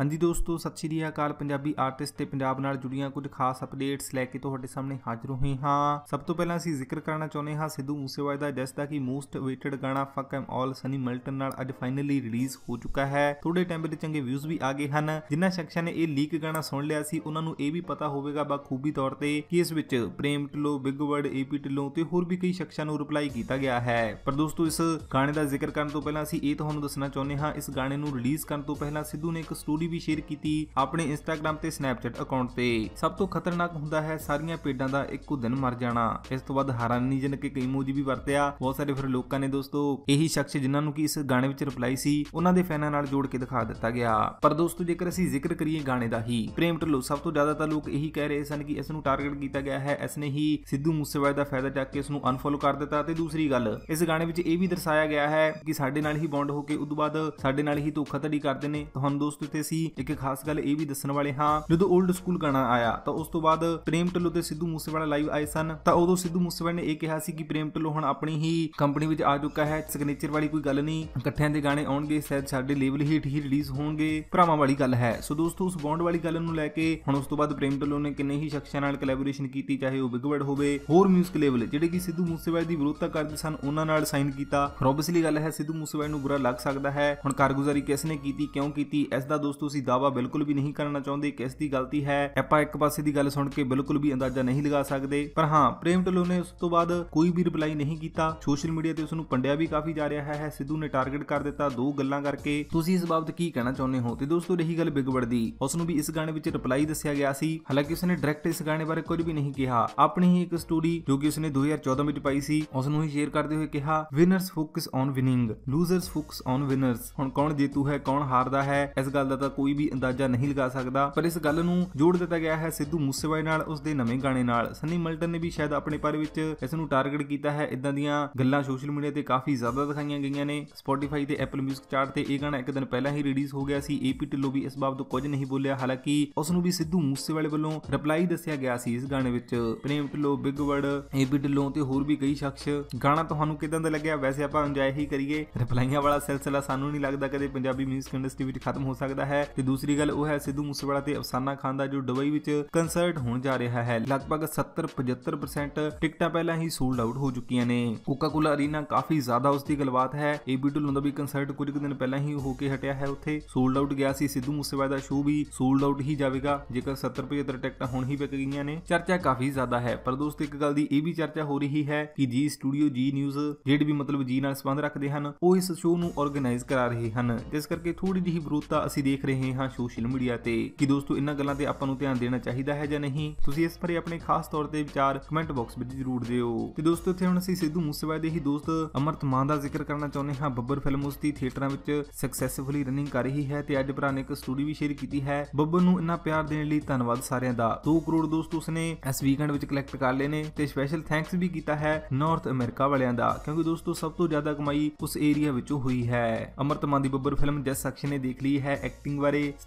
ਹਾਂਜੀ ਦੋਸਤੋ ਸਤਿ ਸ਼੍ਰੀ ਅਕਾਲ ਪੰਜਾਬੀ ਆਰਟਿਸਟ ਤੇ ਪੰਜਾਬ ਨਾਲ ਜੁੜੀਆਂ ਕੁਝ ਖਾਸ ਅਪਡੇਟਸ ਲੈ ਕੇ ਤੁਹਾਡੇ ਸਾਹਮਣੇ ਹਾਜ਼ਰ ਹੋਏ ਹਾਂ ਸਭ ਤੋਂ ਪਹਿਲਾਂ ਅਸੀਂ ਜ਼ਿਕਰ ਕਰਨਾ ਚਾਹੁੰਦੇ ਹਾਂ ਸਿੱਧੂ ਮੂਸੇਵਾਲੇ ਦਾ ਜਿਸ ਦਾ ਕਿ ਮੋਸਟ ਅਵੇਟਡ ਗਾਣਾ ਫੱਕ ਐਮ ਆਲ ਸਨੀ ਮਿਲਟਨ ਨਾਲ ਅੱਜ ਫਾਈਨਲੀ ਰਿਲੀਜ਼ ਹੋ ਚੁੱਕਾ ਹੈ ਥੋੜੇ ਟਾਈਮ ਦੇ ਚੰਗੇ ਵਿਊਜ਼ ਵੀ ਆ ਗਏ ਹਨ ਜਿਨ੍ਹਾਂ ਸ਼ਖਸਾਂ ਨੇ ਇਹ ਲੀਕ ਗਾਣਾ ਸੁਣ ਲਿਆ ਸੀ ਉਹਨਾਂ ਨੂੰ ਇਹ ਵੀ ਪਤਾ ਹੋਵੇਗਾ ਖੂਬੀ ਤੌਰ ਤੇ ਕਿ ਇਸ ਵਿੱਚ Prem Dhillon Byg Byrd AP Dhillon ਤੇ ਹੋਰ ਵੀ ਕਈ ਸ਼ਖਸਾਂ ਨੂੰ ਰਿਪਲਾਈ ਕੀਤਾ ਗਿਆ ਹੈ ਪਰ ਦੋਸਤੋ ਇਸ ਗਾਣੇ ਦਾ ਜ਼ਿਕਰ ਕਰਨ ਤੋਂ ਪਹਿਲਾਂ ਅਸੀਂ ਇਹ ਤੁਹਾਨੂੰ ਦੱਸਣਾ ਚਾਹੁੰਦੇ ਹਾਂ ਇਸ ਗਾਣੇ ਨੂੰ ਰਿਲੀਜ਼ ਕਰਨ ਤੋਂ ਪਹਿਲਾਂ ਸਿੱਧੂ ਨੇ ਇੱਕ ਸਟੋਰੀ ਵੀ ਸ਼ੇਅਰ ਕੀਤੀ ਆਪਣੇ ਇੰਸਟਾਗ੍ਰam ਤੇ ਸਨੈਪਚੈਟ ਅਕਾਊਂਟ ਤੇ ਸਭ ਤੋਂ ਖਤਰਨਾਕ ਹੁੰਦਾ ਹੈ ਸਾਰੀਆਂ ਪੇਡਾਂ ਦਾ ਇੱਕੋ ਦਿਨ ਮਰ ਜਾਣਾ ਇਸ ਤੋਂ ਬਾਅਦ ਹੈਰਾਨੀਜਨਕ ਇੱਕ ਇਮੋਜੀ ਵੀ ਵਰਤਿਆ ਬਹੁਤ ਸਾਰੇ ਫਿਰ ਲੋਕਾਂ ਨੇ ਦੋਸਤੋ ਇਹੀ ਸ਼ਖਸ ਜਿਨ੍ਹਾਂ ਨੂੰ ਕਿ ਇਸ ਗਾਣੇ ਵਿੱਚ ਰਿਪਲਾਈ ਸੀ ਉਹਨਾਂ ਦੇ ਫੈਨਾਂ ਨਾਲ ਜੋੜ ਕੇ ਦਿਖਾ ਦਿੱਤਾ ਗਿਆ ਪਰ ਦੋਸਤੋ ਜੇਕਰ ਅਸੀਂ ਜ਼ਿਕਰ ਕਰੀਏ ਗਾਣੇ ਦਾ ਹੀ ਪ੍ਰੇਮ ਢਿੱਲੋਂ ਸਭ ਤੋਂ ਜ਼ਿਆਦਾ ਤਾਂ ਲੋਕ ਇਹੀ ਕਹਿ ਰਹੇ ਸਨ ਕਿ ਇਸ ਨੂੰ ਟਾਰਗੇਟ ਕੀਤਾ ਗਿਆ ਹੈ ਇਸ ਨੇ ਹੀ ਸਿੱਧੂ ਮੂਸੇਵਾਲੇ ਦਾ ਫਾਇਦਾ ਚੱਕ ਕੇ ਇਸ ਨੂੰ ਅਨਫੋਲੋ ਕਰ ਦਿੱਤਾ ਤੇ ਦੂਸਰੀ ਗੱਲ ਇਸ ਗਾਣੇ ਵਿੱਚ ਇਹ ਵੀ ਦਰਸਾਇਆ ਗਿਆ ਹੈ ਕਿ ਸਾਡੇ ਨਾਲ ਹੀ ਬੌਂਡ ਹੋ ਕੇ ਉਦੋਂ ਬਾਅਦ ਸਾਡੇ ਨਾਲ ਹੀ ਧੋਖਾਧੜੀ ਕਰਦੇ ਨੇ ਤੁਹਾਨੂੰ ਦੋਸਤੋ ਤੇ ਸੀ ਸੀ ਇੱਕ ਖਾਸ ਗੱਲ ਇਹ ਵੀ ਦੱਸਣ ਵਾਲੇ ਹਾਂ ਜਦੋਂ 올ਡ ਸਕੂਲ ਗਾਣਾ ਆਇਆ ਤਾਂ ਉਸ ਤੋਂ ਬਾਅਦ ਪ੍ਰੇਮ ਢਿੱਲੋਂ ਤੇ ਸਿੱਧੂ ਮੂਸੇਵਾਲਾ ਲਾਈਵ ਆਏ ਸਨ ਤਾਂ ਉਦੋਂ ਸਿੱਧੂ ਮੂਸੇਵਾਲੇ ਨੇ ਇਹ ਕਿਹਾ ਸੀ ਕਿ ਪ੍ਰੇਮ ਢਿੱਲੋਂ ਹੁਣ ਆਪਣੀ ਹੀ ਕੰਪਨੀ ਵਿੱਚ ਆ ਚੁੱਕਾ ਹੈ ਸਿਗਨੇਚਰ ਵਾਲੀ ਕੋਈ ਗੱਲ ਨਹੀਂ ਇਕੱਠਿਆਂ ਦੇ ਗਾਣੇ ਆਉਣਗੇ ਸ਼ਾਇਦ ਸਾਡੇ ਲੇਵਲ ਹੀ ਹੀ ਰਿਲੀਜ਼ ਹੋਣਗੇ ਭਰਾਵਾਂ ਵਾਲੀ ਗੱਲ ਹੈ ਸੋ ਦੋਸਤੋ ਉਸ ਬੌਂਡ ਵਾਲੀ ਗੱਲ ਨੂੰ ਲੈ ਕੇ ਹੁਣ ਉਸ ਤੋਂ ਬਾਅਦ ਪ੍ਰੇਮ ਢਿੱਲੋਂ ਨੇ ਕਿੰਨੇ ਹੀ ਸ਼ਖਸਾਂ ਨਾਲ ਕੋਲੈਬੋਰੇਸ਼ਨ ਕੀਤੀ ਚਾਹੇ ਉਹ ਬਿਗ ਹੋਵੇ ਹੋਰ 뮤직 ਲੇਵਲ ਜਿਹੜੇ ਕਿ ਸਿੱਧੂ ਮੂਸੇਵਾਲੇ ਦੀ ਵਿਰੋਧਤਾ ਕਰਦੇ ਸਨ ਉਹਨਾਂ ਨਾਲ ਸਾਈਨ ਕੀਤਾ ਫਰੋਬਸਲੀ ਗੱਲ ਹੈ ਸਿੱਧੂ ਮੂਸੇਵਾਲੇ ਨੂੰ ਬੁਰਾ ਲੱਗ ਸਕਦਾ ਹੈ ਹੁਣ ਕਾਰਗੁਜ਼ਾਰੀ ਕਿਸ ਨੇ ਕੀਤੀ ਕਿਉਂ ਕੀਤੀ ਇਸ ਦਾ ਦੋਸਤ ਤੁਸੀਂ ਦਾਵਾ ਬਿਲਕੁਲ ਵੀ ਨਹੀਂ ਕਰਨਾ ਚਾਹੁੰਦੇ ਕਿ ਇਸ ਦੀ ਗਲਤੀ ਹੈ ਆਪਾਂ ਇੱਕ ਪਾਸੇ ਦੀ ਗੱਲ ਸੁਣ ਕੇ ਬਿਲਕੁਲ ਵੀ ਅੰਦਾਜ਼ਾ ਨਹੀਂ ਲਗਾ ਸਕਦੇ ਪਰ ਹਾਂ ਪ੍ਰੇਮ ਟਲੋ ਨੇ ਉਸ ਤੋਂ ਬਾਅਦ ਕੋਈ ਵੀ ਰਿਪਲਾਈ ਨਹੀਂ ਕੀਤਾ ਸੋਸ਼ਲ ਮੀਡੀਆ ਤੇ ਉਸ ਨੂੰ ਪੰਡਿਆ ਵੀ ਕਾਫੀ ਜਾ ਰਿਹਾ ਹੈ ਸਿੱਧੂ ਨੇ ਟਾਰਗੇਟ ਕਰ ਦਿੱਤਾ ਦੋ ਗੱਲਾਂ ਕਰਕੇ ਤੁਸੀਂ ਇਸ ਬਾਬਤ ਕੀ ਕਹਿਣਾ ਚਾਹੁੰਦੇ ਹੋ ਤੇ ਦੋਸਤੋ ਰਹੀ ਗੱਲ ਬਿਗ ਬੜ ਦੀ ਉਸ ਨੂੰ ਵੀ ਇਸ ਗਾਣੇ ਵਿੱਚ ਰਿਪਲਾਈ ਦੱਸਿਆ ਗਿਆ ਸੀ ਹਾਲਾਂਕਿ ਉਸ ਨੇ ਡਾਇਰੈਕਟ ਇਸ ਗਾਣੇ ਬਾਰੇ ਕੁਝ ਵੀ ਨਹੀਂ ਕਿਹਾ ਆਪਣੀ ਹੀ ਇੱਕ ਸਟੋਰੀ ਜੋ ਕਿ ਉਸ ਨੇ 2014 ਵਿੱਚ ਪਾਈ ਸੀ ਉਸ ਨੂੰ ਹੀ ਸ਼ੇਅਰ ਕਰਦੇ ਹੋਏ ਕਿਹਾ winners focus on winning losers focus on winners ਹੁਣ ਕੌਣ ਜੇਤੂ ਹੈ ਕੌਣ ਹਾਰਦਾ ਹੈ ਇਸ ਗੱਲ ਦਾ ਕੋਈ ਵੀ ਅੰਦਾਜ਼ਾ ਨਹੀਂ ਲਗਾ ਸਕਦਾ ਪਰ ਇਸ ਗੱਲ ਨੂੰ ਜੋੜ ਦਿੱਤਾ ਗਿਆ ਹੈ ਸਿੱਧੂ ਮੂਸੇਵਾਲੇ ਨਾਲ ਉਸ ਦੇ ਨਵੇਂ ਗਾਣੇ ਨਾਲ ਸਨੀ ਮਲਟਨ ਨੇ ਵੀ ਸ਼ਾਇਦ ਆਪਣੇ ਪਰ ਵਿੱਚ ਇਸ ਨੂੰ ਟਾਰਗੇਟ ਕੀਤਾ ਹੈ ਇਦਾਂ ਦੀਆਂ ਗੱਲਾਂ ਸੋਸ਼ਲ ਮੀਡੀਆ ਤੇ ਕਾਫੀ ਜ਼ਿਆਦਾ ਦਿਖਾਈਆਂ ਗਈਆਂ ਨੇ ਸਪੋਟੀਫਾਈ ਤੇ ਐਪਲ 뮤직 ਚਾਰਟ ਤੇ ਇਹ ਗਾਣਾ ਇੱਕ ਦਿਨ ਪਹਿਲਾਂ ਹੀ ਰਿਲੀਜ਼ ਹੋ ਗਿਆ ਸੀ ਏਪੀ ਢਿੱਲੋਂ ਵੀ ਇਸ ਬਾਬਤ ਕੁਝ ਨਹੀਂ ਬੋਲਿਆ ਹਾਲਾਂਕਿ ਉਸ ਨੂੰ ਵੀ ਸਿੱਧੂ ਮੂਸੇਵਾਲੇ ਵੱਲੋਂ ਰਿਪਲਾਈ ਦੱਸਿਆ ਗਿਆ ਸੀ ਇਸ ਗਾਣੇ ਵਿੱਚ Prem Dhillon Byg Byrd AP Dhillon ਤੇ ਹੋਰ ਵੀ ਕਈ ਸ਼ਖਸ ਗਾਣਾ ਤੁਹਾਨੂੰ ਕਿਦਾਂ ਦਾ ਲੱਗਿਆ ਵੈਸੇ ਆਪਾਂ ਅੰਜਾਇ ਹੀ ਕਰੀਏ ਰਿਪਲਾਈਆਂ ਵਾਲਾ ਸਿਲਸਿਲਾ ਸਾਨੂੰ ਨਹੀਂ ਲੱਗਦਾ ਕਦੇ ਪੰਜਾਬੀ 뮤직 ਇੰਡਸਟਰੀ ਵਿੱਚ ਖਤਮ ਹੋ ਸਕਦਾ ਹੈ ਹੈ ਤੇ ਦੂਸਰੀ ਗੱਲ ਉਹ ਹੈ ਸਿੱਧੂ ਮੂਸੇਵਾਲਾ ਤੇ ਅਫਸਾਨਾ ਖਾਨ ਦਾ ਜੋ ਦੁਬਈ ਵਿੱਚ ਕੰਸਰਟ ਹੋਣ ਜਾ ਰਿਹਾ ਹੈ ਲਗਭਗ 70-75% ਟਿਕਟਾਂ ਪਹਿਲਾਂ ਹੀ ਸੋਲਡ ਆਊਟ ਹੋ ਚੁੱਕੀਆਂ ਨੇ ਕੋਕਾ-ਕੋਲਾ ਅਰੀਨਾ ਕਾਫੀ ਜ਼ਿਆਦਾ ਉਸ ਦੀ ਗੱਲਬਾਤ ਹੈ ਏਬੀ ਢੁੱਲੋਂ ਦਾ ਵੀ ਕੰਸਰਟ ਕੁਝ ਦਿਨ ਪਹਿਲਾਂ ਹੀ ਹੋ ਕੇ ਹਟਿਆ ਹੈ ਉੱਥੇ ਸੋਲਡ ਆਊਟ ਗਿਆ ਸੀ ਸਿੱਧੂ ਮੂਸੇਵਾਲਾ ਦਾ ਸ਼ੋਅ ਵੀ ਸੋਲਡ ਆਊਟ ਹੀ ਜਾਵੇਗਾ ਜੇਕਰ 70-75 ਟਿਕਟਾਂ ਹੁਣ ਹੀ ਵਿਕ ਗਈਆਂ ਨੇ ਚਰਚਾ ਕਾਫੀ ਜ਼ਿਆਦਾ ਹੈ ਪਰ ਦੋਸਤ ਇੱਕ ਗੱਲ ਦੀ ਇਹ ਵੀ ਚਰਚਾ ਹੋ ਰਹੀ ਹੈ ਕਿ ਜੀ ਸਟੂਡੀਓ ਜੀ ਨਿਊਜ਼ ਜਿਹੜੇ ਵੀ ਮਤਲਬ ਜੀ ਨਾਲ ਸੰਬੰਧ ਰੱਖਦੇ ਹਨ ਉਹ ਇਸ ਸ਼ੋਅ ਨੂੰ ਆਰਗੇਨਾਈਜ਼ ਕਰਾ ਰਹੇ ਹਨ ਜਿਸ ਕਰਕੇ ਥੋੜੀ ਜਿਹੀ ਵਿਰੋਧਤਾ ਅਸੀਂ ਦੇਖ ਰਹੇ ਹਾਂ ਸੋਸ਼ਲ ਮੀਡੀਆ ਤੇ ਕਿ ਦੋਸਤੋ ਇਹਨਾਂ ਗੱਲਾਂ ਤੇ ਆਪਾਂ ਨੂੰ ਧਿਆਨ ਦੇਣਾ ਚਾਹੀਦਾ ਹੈ ਜਾਂ ਨਹੀਂ ਤੁਸੀਂ ਇਸ ਬਾਰੇ ਆਪਣੇ ਖਾਸ ਤੌਰ ਤੇ ਵਿਚਾਰ ਕਮੈਂਟ ਬਾਕਸ ਵਿੱਚ ਜ਼ਰੂਰ ਦਿਓ ਤੇ ਦੋਸਤੋ ਇੱਥੇ ਹੁਣ ਅਸੀਂ ਸਿੱਧੂ ਮੂਸੇਵਾਲੇ ਦੇ ਹੀ ਦੋਸਤ ਅਮਰਤ ਮਾਨ ਦਾ ਜ਼ਿਕਰ ਕਰਨਾ ਚਾਹੁੰਦੇ ਹਾਂ ਬੱਬਰ ਫਿਲਮ ਉਸ ਦੀ ਥੀਏਟਰਾਂ ਵਿੱਚ ਸਕਸੈਸਫੁਲੀ ਰਨਿੰਗ ਕਰ ਰਹੀ ਹੈ ਤੇ ਅੱਜ ਭਰਾ ਨੇ ਇੱਕ ਸਟੋਰੀ ਵੀ ਸ਼ੇਅਰ ਕੀਤੀ ਹੈ ਬੱਬਰ ਨੂੰ ਇੰਨਾ ਪਿਆਰ ਦੇਣ ਲਈ ਧੰਨਵਾਦ ਸਾਰਿਆਂ ਦਾ 2 ਕਰੋੜ ਦੋਸਤ ਉਸਨੇ ਇਸ ਵੀਕਐਂਡ ਵਿੱਚ ਕਲੈਕਟ ਕਰ ਲਏ ਨੇ ਤੇ ਸਪੈਸ਼ਲ ਥੈਂਕਸ ਵੀ ਕੀਤਾ ਹੈ ਨਾਰਥ ਅਮਰੀਕਾ ਵਾਲਿਆਂ ਦਾ ਕਿਉਂਕਿ ਦੋਸਤੋ ਸਭ ਤੋਂ ਜ਼ਿਆਦਾ ਕਮਾਈ ਉਸ ਏਰੀਆ ਵਿੱਚੋਂ ਹੋਈ ਹੈ ਅਮਰਤ ਮਾਨ ਦੀ ਬੱਬਰ ਫਿਲਮ ਜੈਸ ਸੈਕਸ਼ਨ ਨੇ ਦੇਖ ਲਈ ਹੈ ਐਕਟਿੰਗ ਰੇਟਿੰਗ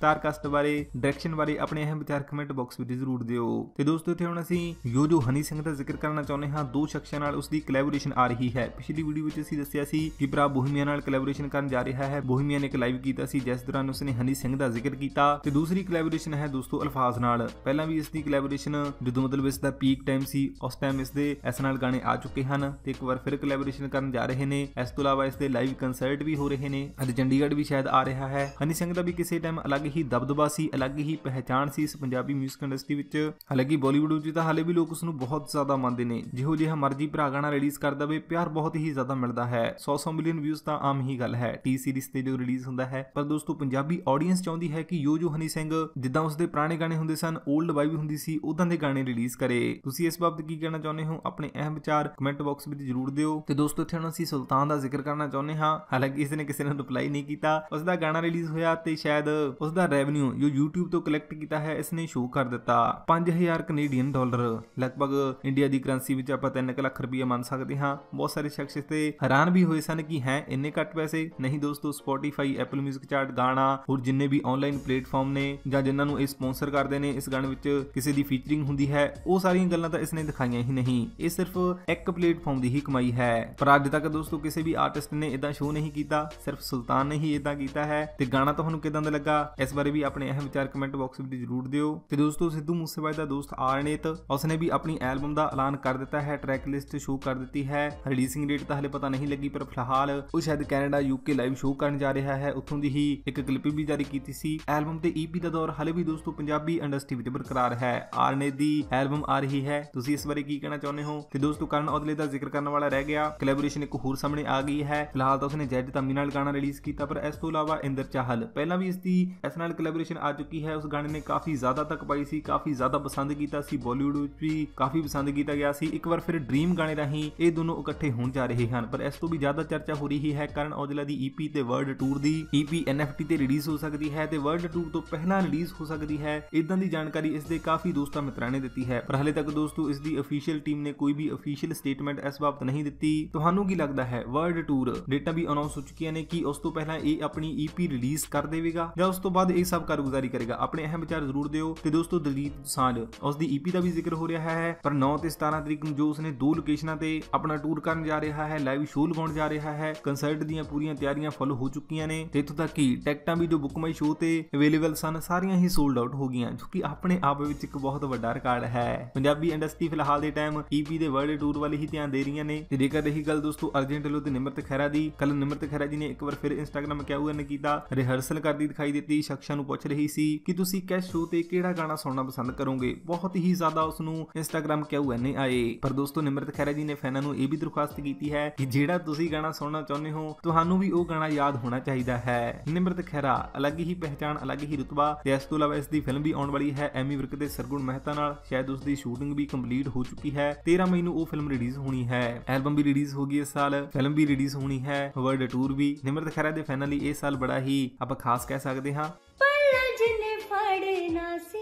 ਬਾਰੇ ਕਾਸਟ ਬਾਰੇ ਡਾਇਰੈਕਸ਼ਨ ਬਾਰੇ ਆਪਣੇ ਅਹਿਮ ਵਿਚਾਰ ਕਮੈਂਟ ਬਾਕਸ ਵਿੱਚ ਜ਼ਰੂਰ ਦਿਓ ਤੇ ਦੋਸਤੋ ਇੱਥੇ ਹੁਣ ਅਸੀਂ ਯੋਜੋ ਹਨੀ ਸਿੰਘ ਦਾ ਜ਼ਿਕਰ ਕਰਨਾ ਚਾਹੁੰਦੇ ਹਾਂ ਦੋ ਸ਼ਖਸਾਂ ਨਾਲ ਉਸ ਦੀ ਕੋਲੈਬੋਰੇਸ਼ਨ ਆ ਰਹੀ ਹੈ ਪਿਛਲੀ ਵੀਡੀਓ ਵਿੱਚ ਅਸੀਂ ਦੱਸਿਆ ਸੀ ਕਿ ਭਰਾ ਬੋਹੀਮੀਆ ਨਾਲ ਕੋਲੈਬੋਰੇਸ਼ਨ ਕਰਨ ਜਾ ਰਿਹਾ ਹੈ ਬੋਹਮੀਆ ਨੇ ਇੱਕ ਲਾਈਵ ਕੀਤਾ ਸੀ ਜਿਸ ਦੌਰਾਨ ਉਸਨੇ ਹਨੀ ਸਿੰਘ ਦਾ ਜ਼ਿਕਰ ਕੀਤਾ ਤੇ ਦੂਸਰੀ ਕੋਲੈਬੋਰੇਸ਼ਨ ਹੈ ਦੋਸਤੋ ਅਲਫਾਜ਼ ਨਾਲ ਪਹਿਲਾਂ ਵੀ ਇਸ ਦੀ ਕੋਲੈਬੋਰੇਸ਼ਨ ਜਦੋਂ ਮਤਲਬ ਇਸ ਦਾ ਪੀਕ ਟਾਈਮ ਸੀ ਉਸ ਟਾਈਮ ਇਸ ਦੇ ਐਸ ਨਾਲ ਗਾਣੇ ਆ ਚੁੱਕੇ ਹਨ ਤੇ ਇੱਕ ਵਾਰ ਫਿਰ ਕੋਲੈਬੋਰੇਸ਼ਨ ਕਰਨ ਜਾ ਰਹੇ ਨੇ ਇਸ ਤੋਂ ਇਲਾਵਾ ਇਸ ਦੇ ਲਾਈਵ ਕਨਸਰਟ ਵੀ ਹੋ ਰਹੇ ਨੇ ਅਤੇ ਚੰਡੀਗੜ੍ਹ ਵੀ ਸ਼ਾਇਦ ਆ ਰਿਹਾ ਹੈ ਹਨੀ ਸਿੰਘ ਦਾ ਵੀ ਕਿਸੇ ਟਾਈਮ ਅਲੱਗ ਹੀ ਦਬਦਬਾ ਸੀ ਅਲੱਗ ਹੀ ਪਹਿਚਾਣ ਸੀ ਇਸ ਪੰਜਾਬੀ 뮤직 ਇੰਡਸਟਰੀ ਵਿੱਚ ਹਾਲਾਂਕਿ ਬਾਲੀਵੁੱਡ ਵਿੱਚ ਤਾਂ ਹਾਲੇ ਵੀ ਲੋਕ ਉਸ ਨੂੰ ਬਹੁਤ ਜ਼ਿਆਦਾ ਮੰਨਦੇ ਨੇ ਜਿਹੋ ਜਿਹਾ ਮਰਜ਼ੀ ਭਰਾ ਗਾਣਾ ਰਿਲੀਜ਼ ਕਰਦਾ ਵੇ ਪਿਆਰ ਬਹੁਤ ਹੀ ਜ਼ਿਆਦਾ ਮਿਲਦਾ ਹੈ 100-100 ਮਿਲੀਅਨ ਵਿਊਜ਼ ਤਾਂ ਆਮ ਹੀ ਗੱਲ ਹੈ ਟੀ ਸੀਰੀਜ਼ ਤੇ ਜੋ ਰਿਲੀਜ਼ ਹੁੰਦਾ ਹੈ ਪਰ ਦੋਸਤੋ ਪੰਜਾਬੀ ਆਡੀਅנס ਚਾਹੁੰਦੀ ਹੈ ਕਿ ਯੋਜੋ ਹਨੀ ਸਿੰਘ ਜਿੱਦਾਂ ਉਸਦੇ ਪੁਰਾਣੇ ਗਾਣੇ ਹੁੰਦੇ ਸਨ 올ਡ ਵਾਈਬ ਹੁੰਦੀ ਸੀ ਉਦਾਂ ਦੇ ਗਾਣੇ ਰਿਲੀਜ਼ ਕਰੇ ਤੁਸੀਂ ਇਸ ਬਾਬਤ ਕੀ ਕਹਿਣਾ ਚਾਹੁੰਦੇ ਹੋ ਆਪਣੇ ਅਹਿਮ ਵਿਚਾਰ ਕਮੈਂਟ ਬਾਕਸ ਵਿੱਚ ਜ਼ਰੂਰ ਦਿਓ ਤੇ ਦੋਸਤੋ ਇੱਥੇ ਅਸੀਂ ਸੁਲਤਾਨ ਦਾ ਜ਼ਿਕਰ ਕਰਨਾ ਚਾਹੁੰਦੇ ਹਾਂ ਹਾਲਾਂਕਿ ਇਸ ਨੇ ਕਿਸੇ ਨੇ ਰਿਪਲਾਈ ਨਹੀਂ ਕੀਤਾ ਉਸ ਦਾ ਗਾਣਾ ਰਿਲੀਜ਼ ਹੋਇਆ ਤੇ ਸ਼ਾਇਦ ਉਸ ਦਾ ਰੈਵਨਿਊ ਜੋ YouTube ਤੋਂ ਕਲੈਕਟ ਕੀਤਾ ਹੈ ਇਸ ਨੇ ਸ਼ੋਅ ਕਰ ਦਿੱਤਾ 5000 ਕੈਨੇਡੀਅਨ ਡਾਲਰ ਲਗਭਗ ਇੰਡੀਆ ਦੀ ਕਰੰਸੀ ਵਿੱਚ ਆਪਾਂ 3 ਲੱਖ ਰੁਪਏ ਮੰਨ ਸਕਦੇ ਹਾਂ ਬਹੁਤ ਸਾਰੇ ਸ਼ਖਸ ਇਸ ਤੇ ਹੈਰਾਨ ਵੀ ਹੋਏ ਸਨ ਕਿ ਹੈ ਇੰਨੇ ਘੱਟ ਪੈਸੇ ਨਹੀਂ ਦੋਸਤੋ Spotify Apple Music ਚਾਰਟ ਗਾਣਾ ਹੋਰ ਜਿੰਨੇ ਵੀ ਆਨਲਾਈਨ ਪਲੇਟਫਾਰਮ ਨੇ ਜਾਂ ਜਿਨ੍ਹਾਂ ਨੂੰ ਇਹ ਸਪਾਂਸਰ ਕਰਦੇ ਨੇ ਇਸ ਗਾਣੇ ਵਿੱਚ ਕਿਸੇ ਦੀ ਫੀਚਰਿੰਗ ਹੁੰਦੀ ਹੈ ਉਹ ਸਾਰੀਆਂ ਗੱਲਾਂ ਤਾਂ ਇਸ ਨੇ ਦਿਖਾਈਆਂ ਹੀ ਨਹੀਂ ਇਹ ਸਿਰਫ ਇੱਕ ਪਲੇਟਫਾਰਮ ਦੀ ਹੀ ਕਮਾਈ ਹੈ ਪਰ ਅੱਜ ਤੱਕ ਦੋਸਤੋ ਕਿਸੇ ਵੀ ਆਰਟਿਸਟ ਨੇ ਇਦਾਂ ਸ਼ੋਅ ਨਹੀਂ ਕੀਤਾ ਸਿਰਫ ਸੁਲਤਾਨ ਨੇ ਹੀ ਇਦਾਂ ਕੀਤਾ ਹੈ ਤੇ ਗਾਣਾ ਤੁਹਾਨੂੰ ਕਿਦਾਂ ਦਾ ਲੱਗਾ ਇਸ ਬਾਰੇ ਵੀ ਆਪਣੇ ਅਹਿਮ ਵਿਚਾਰ ਕਮੈਂਟ ਬਾਕਸ ਵਿੱਚ ਜ਼ਰੂਰ ਦਿਓ ਤੇ ਦੋਸਤੋ ਸਿੱਧੂ ਮੂਸੇਵਾਲੇ ਦਾ ਦੋਸਤ ਆਰਨੇਤ ਉਸਨੇ ਵੀ ਆਪਣੀ ਐਲਬਮ ਦਾ ਐਲਾਨ ਕਰ ਦਿੱਤਾ ਹੈ ਟਰੈਕ ਲਿਸਟ ਸ਼ੋ ਕਰ ਦਿੱਤੀ ਹੈ ਰਿਲੀਜ਼ਿੰਗ ਡੇਟ ਤਾਂ ਹਲੇ ਪਤਾ ਨਹੀਂ ਲੱਗੀ ਪਰ ਫਿਲਹਾਲ ਉਹ ਸ਼ਾਇਦ ਕੈਨੇਡਾ ਯੂਕੇ ਲਾਈਵ ਸ਼ੋਅ ਕਰਨ ਜਾ ਰਿਹਾ ਹੈ ਉੱਥੋਂ ਦੀ ਹੀ ਇੱਕ ਕਲਿੱਪ ਵੀ ਜਾਰੀ ਕੀਤੀ ਸੀ ਐਲਬਮ ਤੇ ਈਪੀ e ਦਾ ਦੌਰ ਹਲੇ ਵੀ ਦੋਸਤੋ ਪੰਜਾਬੀ ਇੰਡਸਟਰੀ ਵਿੱਚ ਬਰਕਰਾਰ ਹੈ ਆਰਨੇਤ ਦੀ ਐਲਬਮ ਆ ਰਹੀ ਹੈ ਤੁਸੀਂ ਇਸ ਬਾਰੇ ਕੀ ਕਹਿਣਾ ਚਾਹੁੰਦੇ ਹੋ ਤੇ ਦੋਸਤੋ ਕਰਨ ਔਦਲੇ ਦਾ ਜ਼ਿਕਰ ਕਰਨ ਵਾਲਾ ਰਹਿ ਗਿਆ ਕੋਲੈਬੋਰੇਸ਼ਨ ਇੱਕ ਹੋਰ ਸਾਹਮਣੇ ਆ ਗਈ ਹੈ ਫਿਲਹਾਲ ਤਾਂ ਉਸਨੇ ਜੈਡ ਤਮੀ ਨਾਲ ਗਾਣਾ ਰਿਲੀਜ਼ ਕੀਤਾ ਪਰ ਇਸ ਤੋਂ ਇਲਾਵਾ ਇੰਦਰ ਚਾਹਲ ਪਹਿਲਾਂ ਵੀ ਇਸ ਦੀ ਇਸ ਨਾਲ ਕੋਲੈਬੋਰੇਸ਼ਨ ਆ ਚੁੱਕੀ ਹੈ ਉਸ ਗਾਣੇ ਨੇ ਕਾਫੀ ਜ਼ਿਆਦਾ ਤੱਕ ਪਾਈ ਸੀ ਕਾਫੀ ਜ਼ਿਆਦਾ ਪਸੰਦ ਕੀਤਾ ਸੀ ਬਾਲੀਵੁੱਡ ਵਿੱਚ ਵੀ ਕਾਫੀ ਪਸੰਦ ਕੀਤਾ ਗਿਆ ਸੀ ਇੱਕ ਵਾਰ ਫਿਰ ਡ੍ਰੀਮ ਗਾਣੇ ਰਾਹੀਂ ਇਹ ਦੋਨੋਂ ਇਕੱਠੇ ਹੋਣ ਜਾ ਰਹੇ ਹਨ ਪਰ ਇਸ ਤੋਂ ਵੀ ਜ਼ਿਆਦਾ ਚਰਚਾ ਹੋ ਰਹੀ ਹੈ ਕਰਨ ਔਜਲਾ ਦੀ EP ਤੇ ਵਰਲਡ ਟੂਰ ਦੀ EP NFT ਤੇ ਰਿਲੀਜ਼ ਹੋ ਸਕਦੀ ਹੈ ਤੇ ਵਰਲਡ ਟੂਰ ਤੋਂ ਪਹਿਲਾਂ ਰਿਲੀਜ਼ ਹੋ ਸਕਦੀ ਹੈ ਇਦਾਂ ਦੀ ਜਾਣਕਾਰੀ ਇਸ ਦੇ ਕਾਫੀ ਦੋਸਤਾਂ ਮਿੱਤਰਾਂ ਨੇ ਦਿੱਤੀ ਹੈ ਪਰ ਹਾਲੇ ਤੱਕ ਦੋਸਤੋ ਇਸ ਦੀ ਅਫੀਸ਼ੀਅਲ ਟੀਮ ਨੇ ਕੋਈ ਵੀ ਅਫੀਸ਼ੀਅਲ ਸਟੇਟਮੈਂਟ ਇਸ ਬਾਬਤ ਨਹੀਂ ਦਿੱਤੀ ਤੁਹਾਨੂੰ ਕੀ ਲੱਗਦਾ ਹੈ ਵਰਲਡ ਟੂਰ ਡੇਟਾ ਵੀ ਅਨਾਉਂਸ ਹੋ ਚੁੱਕੀਆਂ ਨੇ ਕਿ ਉਸ ਤੋਂ ਪਹਿਲਾਂ ਇਹ ਆਪਣੀ EP ਰਿਲੀਜ਼ ਕਰ ਦੇਵੇਗਾ ਜਾਂ ਉਸ ਤੋਂ ਬਾਅਦ ਇਹ ਸਭ ਕਾਰਗੁਜ਼ਾਰੀ ਕਰੇਗਾ ਆਪਣੇ ਅਹਿਮ ਵਿਚਾਰ ਜ਼ਰੂਰ ਦਿਓ ਤੇ ਦੋਸਤੋ ਦਲਜੀਤ ਸਾਂਝ ਉਸ ਦੀ ਈਪੀ e ਦਾ ਵੀ ਜ਼ਿਕਰ ਹੋ ਰਿਹਾ ਹੈ ਪਰ 9 ਤੇ 17 ਤਰੀਕ ਨੂੰ ਜੋ ਉਸਨੇ ਦੋ ਲੋਕੇਸ਼ਨਾਂ ਤੇ ਆਪਣਾ ਟੂਰ ਕਰਨ ਜਾ ਰਿਹਾ ਹੈ ਲਾਈਵ ਸ਼ੋਅ ਲਗਾਉਣ ਜਾ ਰਿਹਾ ਹੈ ਕਨਸਰਟ ਦੀਆਂ ਪੂਰੀਆਂ ਤਿਆਰੀਆਂ ਫੁੱਲ ਹੋ ਚੁੱਕੀਆਂ ਨੇ ਤੇ ਇਥੋਂ ਤੱਕ ਕਿ ਟਿਕਟਾਂ ਵੀ ਜੋ ਬੁੱਕ ਮਾਈ ਸ਼ੋਅ ਤੇ ਅਵੇਲੇਬਲ ਸਨ ਸਾਰੀਆਂ ਹੀ ਸੋਲਡ ਆਊਟ ਹੋ ਗਈਆਂ ਜੋ ਕਿ ਆਪਣੇ ਆਪ ਵਿੱਚ ਇੱਕ ਬਹੁਤ ਵੱਡਾ ਰਿਕਾਰਡ ਹੈ ਪੰਜਾਬੀ ਇੰਡਸਟਰੀ ਫਿਲਹਾਲ ਦੇ ਟਾਈਮ ਈਪੀ e ਦੇ ਵਰਲਡ ਟੂਰ ਵੱਲ ਹੀ ਧਿਆਨ ਦੇ ਰਹੀਆਂ ਨੇ ਤੇ ਜੇਕਰ ਰਹੀ ਗੱਲ ਦੋਸਤੋ ਅਰਜੈਂਟ ਲੋ ਤੇ ਨਿਮਰਤ ਖੈਰਾ ਦੀ ਕੱਲ ਨਿਮਰਤ ਖੈਰਾ ਜੀ ਨੇ ਇੱਕ ਵਾਰ ਫਿਰ ਇੰਸਟਾਗ੍ਰam ਕਿਹਾ ਹੋਇਆ ਕੀਤਾ ਰਿਹਰਸਲ ਕਰਦੀ ਦਿਖਾਈ ਦਿੱਤੀ ਸ਼ਖਸਾਂ ਨੂੰ ਪੁੱਛ ਰਹੀ ਸੀ ਕਿ ਤੁਸੀਂ ਕਿਸ ਸ਼ੋਅ ਤੇ ਕਿਹੜਾ ਗਾਣਾ ਸੁਣਨਾ ਪਸੰਦ ਕਰੋਗੇ ਬਹੁਤ ਹੀ ਜ਼ਿਆਦਾ ਉਸ ਨੂੰ ਇੰਸਟਾਗ੍ਰam ਕਿਊਐਨ ਆਏ ਪਰ ਦੋਸਤੋ ਨਿਮਰਤ ਖੈਰਾ ਜੀ ਨੇ ਫੈਨਾਂ ਨੂੰ ਇਹ ਵੀ ਦਰਖਾਸਤ ਕੀਤੀ ਹੈ ਕਿ ਜਿਹੜਾ ਤੁਸੀਂ ਗਾਣਾ ਸੁਣਨਾ ਚਾਹੁੰਦੇ ਹੋ ਤੁਹਾਨੂੰ ਵੀ ਉਹ ਗਾਣਾ ਯਾਦ ਹੋਣਾ ਚਾਹੀਦਾ ਹੈ ਨਿਮਰਤ ਖੈਰਾ ਅਲੱਗ ਹੀ ਪਹਿਚਾਨ ਅਲੱਗ ਹੀ ਰੁਤਬਾ ਤੇ ਇਸ ਤੋਂ ਇਲਾਵਾ ਇਸ ਦੀ ਫਿਲਮ ਵੀ ਆਉਣ ਵਾਲੀ ਹੈ ਐਮੀ ਵਿਰਕ ਦੇ ਸਰਗੁਣ ਮਹਿਤਾ ਨਾਲ ਸ਼ਾਇਦ ਉਸ ਦੀ ਸ਼ੂਟਿੰਗ ਵੀ ਕੰਪਲੀਟ ਹੋ ਚੁੱਕੀ ਹੈ 13 ਮਈ ਨੂੰ ਉਹ ਫਿਲਮ ਰਿਲੀਜ਼ ਹੋਣੀ ਹੈ ਐਲਬਮ ਵੀ ਰਿਲੀਜ਼ ਹੋ ਗਈ ਇਸ ਸਾਲ ਫਿਲਮ ਵੀ ਰਿਲੀਜ਼ ਹੋਣੀ ਹੈ ਵਰਲਡ ਟੂਰ ਵੀ ਨਿਮਰਤ ਖੈਰਾ ਦੇ ਫੈਨਾਂ ਲਈ ਇਹ ਸਾਲ ਬੜਾ ਹੀ ਆਪਾਂ ਖਾਸ ਕਹਿ ਸਕਦੇ ਸਕਦੇ ਹਾਂ ਪੱਲਾ ਜਿਨੇ ਫੜਨਾ ਸੀ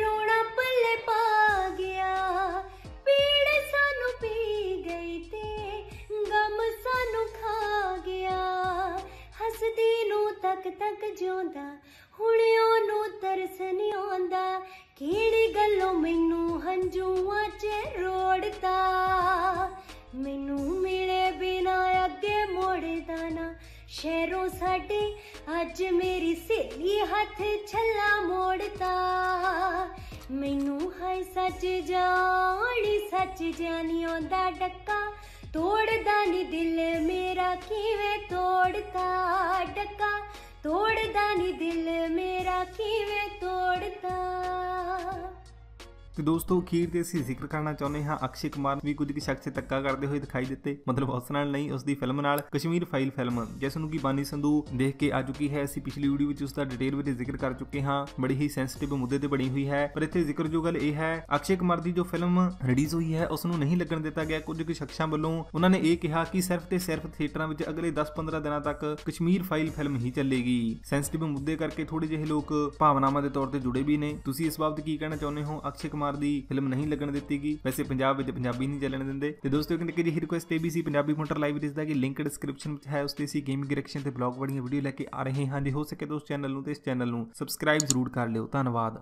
ਰੋਣਾ ਪੱਲੇ ਪਾ ਗਿਆ ਪੀੜ ਸਾਨੂੰ ਪੀ ਗਈ ਤੇ ਗਮ ਸਾਨੂੰ ਖਾ ਗਿਆ ਹੱਸਦੀ ਨੂੰ ਤੱਕ ਤੱਕ ਜਿਉਂਦਾ ਹੁਣ ਉਹਨੂੰ ਤਰਸ ਨਹੀਂ ਆਉਂਦਾ ਕਿਹੜੀ ਗੱਲੋਂ ਮੈਨੂੰ ਹੰਝੂਆਂ 'ਚ ਰੋੜਦਾ ਮੈਨੂੰ ਮਿਲੇ ਬਿਨਾ ਅੱਗੇ ਮੋੜਦਾ ਨਾ ਸ਼ਹਿਰੋਂ ਸਾਡੇ ਅੱਜ ਮੇਰੀ ਸੇਲੀ ਹੱਥ ਛੱਲਾ ਮੋੜਤਾ ਮੈਨੂੰ ਹਾਈ ਸੱਚ ਜਾਣੀ ਸੱਚ ਜਾਣੀ ਆਉਂਦਾ ਡੱਕਾ ਤੋੜਦਾ ਨਹੀਂ ਦਿਲ ਮੇਰਾ ਕਿਵੇਂ ਤੋੜਤਾ ਡੱਕਾ ਤੋੜਦਾ ਨਹੀਂ ਦਿਲ ਮੇਰਾ ਕਿਵੇਂ ਤੋੜਤਾ ਤੇ ਦੋਸਤੋ ਅਖੀਰ ਤੇ ਅਸੀਂ ਜ਼ਿਕਰ ਕਰਨਾ ਚਾਹੁੰਦੇ ਹਾਂ ਅਕਸ਼ੇ ਕੁਮਾਰ ਵੀ ਕੁਝ ਕਿ ਸ਼ਖਸ ਤੱਕਾ ਕਰਦੇ ਹੋਏ ਦਿਖਾਈ ਦਿੱਤੇ ਮਤਲਬ ਉਸ ਨਾਲ ਨਹੀਂ ਉਸ ਦੀ ਫਿਲਮ ਨਾਲ ਕਸ਼ਮੀਰ ਫਾਈਲ ਫਿਲਮ ਜਿਸ ਨੂੰ ਕਿ ਬਾਨੀ ਸੰਧੂ ਦੇਖ ਕੇ ਆ ਚੁੱਕੀ ਹੈ ਅਸੀਂ ਪਿਛਲੀ ਵੀਡੀਓ ਵਿੱਚ ਉਸ ਦਾ ਡਿਟੇਲ ਵਿੱਚ ਜ਼ਿਕਰ ਕਰ ਚੁੱਕੇ ਹਾਂ ਬੜੀ ਹੀ ਸੈਂਸਿਟਿਵ ਮੁੱਦੇ ਤੇ ਬਣੀ ਹੋਈ ਹੈ ਪਰ ਇੱਥੇ ਜ਼ਿਕਰ ਜੋ ਗੱਲ ਇਹ ਹੈ ਅਕਸ਼ੇ ਕੁਮਾਰ ਦੀ ਜੋ ਫਿਲਮ ਰਿਲੀਜ਼ ਹੋਈ ਹੈ ਉਸ ਨੂੰ ਨਹੀਂ ਲੱਗਣ ਦਿੱਤਾ ਗਿਆ ਕੁਝ ਕਿ ਸ਼ਖਸਾਂ ਵੱਲੋਂ ਉਹਨਾਂ ਨੇ ਇਹ ਕਿਹਾ ਕਿ ਸਿਰਫ ਤੇ ਸਿਰਫ ਥੀਏਟਰਾਂ ਵਿੱਚ ਅਗਲੇ 10-15 ਦਿਨਾਂ ਤੱਕ ਕਸ਼ਮੀਰ ਫਾਈਲ ਫਿਲਮ ਹੀ ਚੱਲੇਗੀ ਸੈਂਸਿਟਿਵ ਮੁੱਦੇ ਕਰਕੇ ਥੋੜੇ ਜਿਹੇ ਲੋਕ ਭਾਵਨਾਵਾਂ ਦੇ ਤੌਰ ਤੇ ਜੁੜੇ ਵੀ ਨੇ ਤੁਸੀਂ ਇਸ ਬਾਬਤ ਕੀ ਕਹਿਣਾ ਚਾਹੁੰਦੇ ਹੋ ਅਕਸ਼ੇ ਕੁਮਾਰ ਕੁਮਾਰ ਦੀ ਫਿਲਮ ਨਹੀਂ ਲੱਗਣ ਦਿੱਤੀਗੀ ਵੈਸੇ ਪੰਜਾਬ ਵਿੱਚ ਪੰਜਾਬੀ ਨਹੀਂ ਚੱਲਣ ਦਿੰਦੇ ਤੇ ਦੋਸਤੋ ਇੱਕ ਨਿੱਕੀ ਜਿਹੀ ਰਿਕੁਐਸਟ ਸੀ ਪੰਜਾਬੀ ਲਾਈਵ ਲਾਇਬ੍ਰੇਰੀ ਦਾ ਕਿ ਲਿੰਕ ਡਿਸਕ੍ਰਿਪਸ਼ਨ ਵਿੱਚ ਹੈ ਉਸ ਤੇ ਅਸੀਂ ਗੇਮਿੰਗ ਡਾਇਰੈਕਸ਼ਨ ਤੇ ਬਲੌਗ ਵੜੀਆਂ ਵੀਡੀਓ ਲੈ ਕੇ ਆ ਰਹੇ ਹਾਂ ਜੇ ਹੋ ਸਕੇ ਤਾਂ ਉਸ ਚੈਨਲ ਨੂੰ ਤੇ ਇਸ ਚੈਨਲ ਨੂੰ ਸਬਸਕ੍ਰਾਈਬ ਜ਼ਰੂਰ ਕਰ ਲਿਓ ਧੰਨਵਾਦ